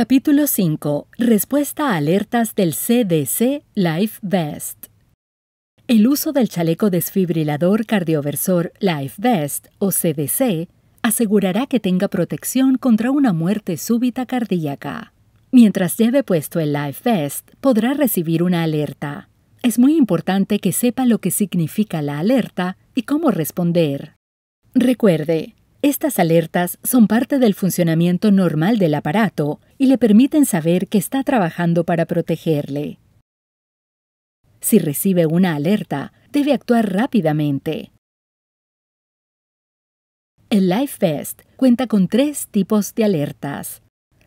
Capítulo 5. Respuesta a alertas del CDC Life Vest. El uso del chaleco desfibrilador cardioversor Life Vest o CDC asegurará que tenga protección contra una muerte súbita cardíaca. Mientras lleve puesto el Life Vest, podrá recibir una alerta. Es muy importante que sepa lo que significa la alerta y cómo responder. Recuerde, estas alertas son parte del funcionamiento normal del aparato y le permiten saber que está trabajando para protegerle. Si recibe una alerta, debe actuar rápidamente. El LifeVest cuenta con tres tipos de alertas.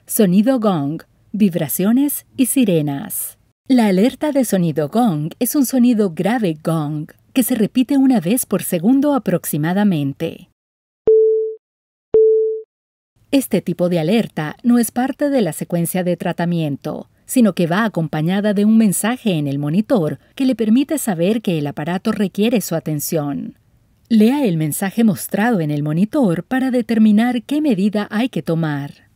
Sonido gong, vibraciones y sirenas. La alerta de sonido gong es un sonido grave gong que se repite una vez por segundo aproximadamente. Este tipo de alerta no es parte de la secuencia de tratamiento, sino que va acompañada de un mensaje en el monitor que le permite saber que el aparato requiere su atención. Lea el mensaje mostrado en el monitor para determinar qué medida hay que tomar.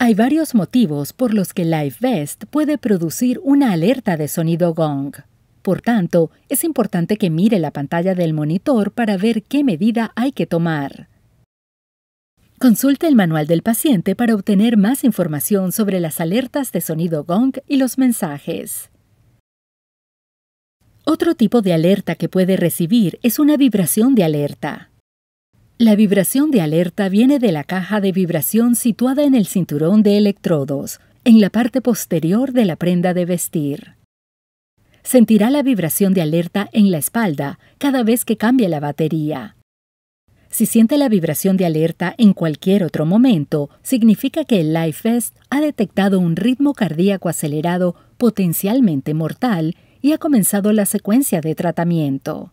Hay varios motivos por los que LiveVest puede producir una alerta de sonido gong. Por tanto, es importante que mire la pantalla del monitor para ver qué medida hay que tomar. Consulte el manual del paciente para obtener más información sobre las alertas de sonido gong y los mensajes. Otro tipo de alerta que puede recibir es una vibración de alerta. La vibración de alerta viene de la caja de vibración situada en el cinturón de electrodos, en la parte posterior de la prenda de vestir sentirá la vibración de alerta en la espalda cada vez que cambie la batería. Si siente la vibración de alerta en cualquier otro momento, significa que el LifeVest ha detectado un ritmo cardíaco acelerado potencialmente mortal y ha comenzado la secuencia de tratamiento.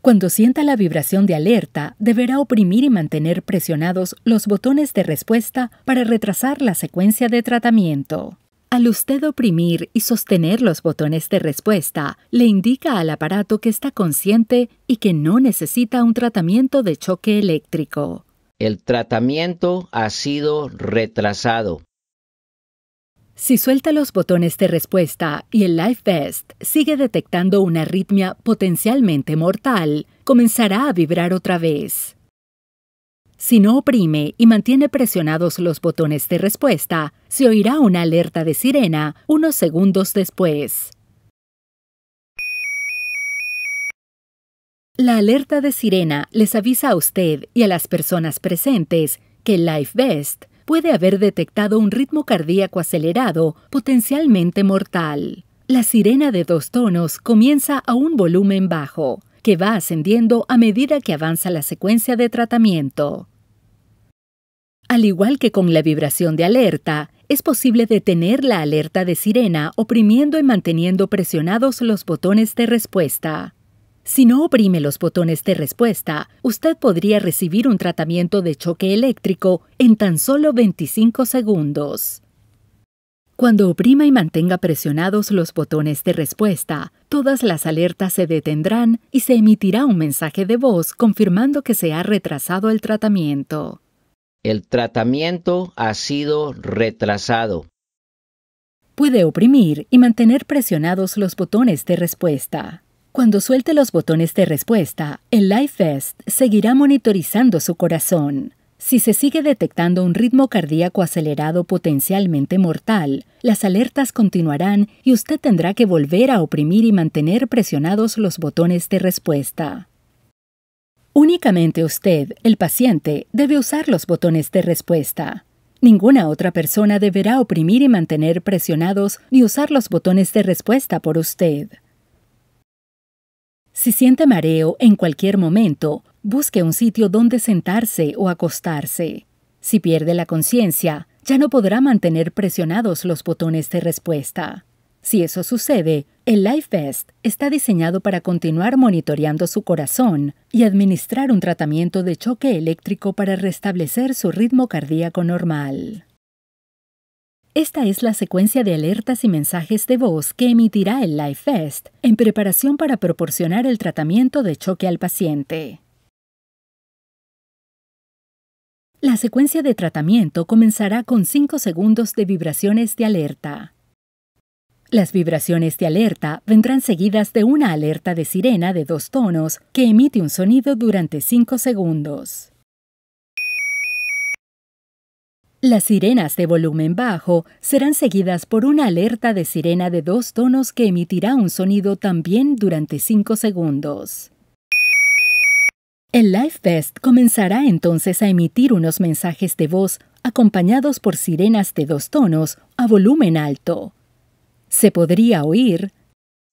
Cuando sienta la vibración de alerta, deberá oprimir y mantener presionados los botones de respuesta para retrasar la secuencia de tratamiento. Al usted oprimir y sostener los botones de respuesta, le indica al aparato que está consciente y que no necesita un tratamiento de choque eléctrico. El tratamiento ha sido retrasado. Si suelta los botones de respuesta y el Life Vest sigue detectando una arritmia potencialmente mortal, comenzará a vibrar otra vez. Si no oprime y mantiene presionados los botones de respuesta, se oirá una alerta de sirena unos segundos después. La alerta de sirena les avisa a usted y a las personas presentes que LifeVest puede haber detectado un ritmo cardíaco acelerado potencialmente mortal. La sirena de dos tonos comienza a un volumen bajo, que va ascendiendo a medida que avanza la secuencia de tratamiento. Al igual que con la vibración de alerta, es posible detener la alerta de sirena oprimiendo y manteniendo presionados los botones de respuesta. Si no oprime los botones de respuesta, usted podría recibir un tratamiento de choque eléctrico en tan solo 25 segundos. Cuando oprima y mantenga presionados los botones de respuesta, todas las alertas se detendrán y se emitirá un mensaje de voz confirmando que se ha retrasado el tratamiento. El tratamiento ha sido retrasado. Puede oprimir y mantener presionados los botones de respuesta. Cuando suelte los botones de respuesta, el LifeVest seguirá monitorizando su corazón. Si se sigue detectando un ritmo cardíaco acelerado potencialmente mortal, las alertas continuarán y usted tendrá que volver a oprimir y mantener presionados los botones de respuesta. Únicamente usted, el paciente, debe usar los botones de respuesta. Ninguna otra persona deberá oprimir y mantener presionados ni usar los botones de respuesta por usted. Si siente mareo en cualquier momento, busque un sitio donde sentarse o acostarse. Si pierde la conciencia, ya no podrá mantener presionados los botones de respuesta. Si eso sucede, el LifeVest está diseñado para continuar monitoreando su corazón y administrar un tratamiento de choque eléctrico para restablecer su ritmo cardíaco normal. Esta es la secuencia de alertas y mensajes de voz que emitirá el LifeVest en preparación para proporcionar el tratamiento de choque al paciente. La secuencia de tratamiento comenzará con 5 segundos de vibraciones de alerta, las vibraciones de alerta vendrán seguidas de una alerta de sirena de dos tonos que emite un sonido durante 5 segundos. Las sirenas de volumen bajo serán seguidas por una alerta de sirena de dos tonos que emitirá un sonido también durante 5 segundos. El Life Vest comenzará entonces a emitir unos mensajes de voz acompañados por sirenas de dos tonos a volumen alto, se podría oír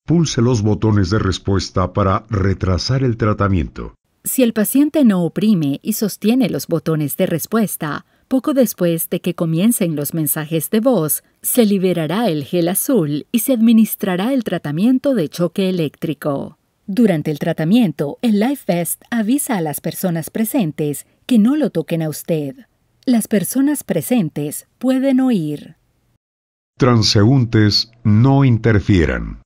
Pulse los botones de respuesta para retrasar el tratamiento. Si el paciente no oprime y sostiene los botones de respuesta, poco después de que comiencen los mensajes de voz, se liberará el gel azul y se administrará el tratamiento de choque eléctrico. Durante el tratamiento, el Life Vest avisa a las personas presentes que no lo toquen a usted. Las personas presentes pueden oír. Transeúntes no interfieran.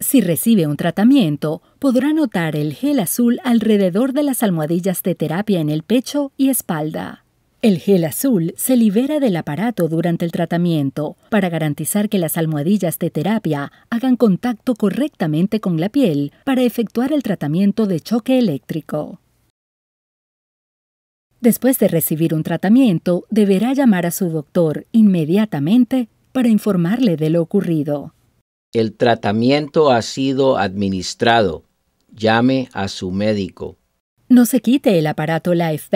Si recibe un tratamiento, podrá notar el gel azul alrededor de las almohadillas de terapia en el pecho y espalda. El gel azul se libera del aparato durante el tratamiento para garantizar que las almohadillas de terapia hagan contacto correctamente con la piel para efectuar el tratamiento de choque eléctrico. Después de recibir un tratamiento, deberá llamar a su doctor inmediatamente para informarle de lo ocurrido. El tratamiento ha sido administrado. Llame a su médico. No se quite el aparato Life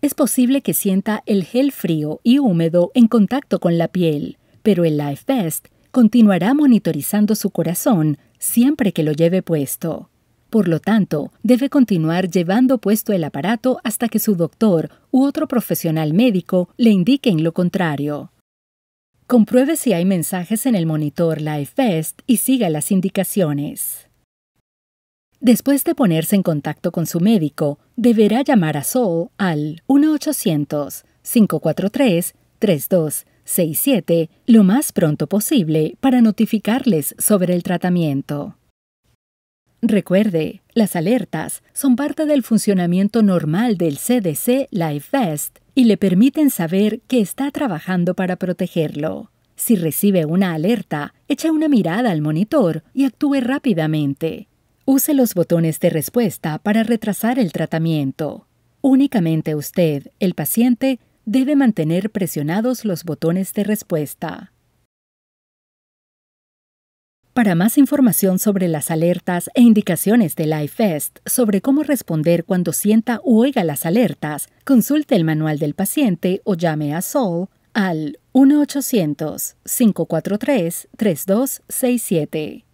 Es posible que sienta el gel frío y húmedo en contacto con la piel, pero el Life continuará monitorizando su corazón siempre que lo lleve puesto. Por lo tanto, debe continuar llevando puesto el aparato hasta que su doctor u otro profesional médico le indiquen lo contrario. Compruebe si hay mensajes en el monitor LifeVest y siga las indicaciones. Después de ponerse en contacto con su médico, deberá llamar a Sol al 1-800-543-3267 lo más pronto posible para notificarles sobre el tratamiento. Recuerde, las alertas son parte del funcionamiento normal del CDC LifeVest y le permiten saber que está trabajando para protegerlo. Si recibe una alerta, echa una mirada al monitor y actúe rápidamente. Use los botones de respuesta para retrasar el tratamiento. Únicamente usted, el paciente, debe mantener presionados los botones de respuesta. Para más información sobre las alertas e indicaciones de LifeVest sobre cómo responder cuando sienta o oiga las alertas, consulte el manual del paciente o llame a SOL al 1-800-543-3267.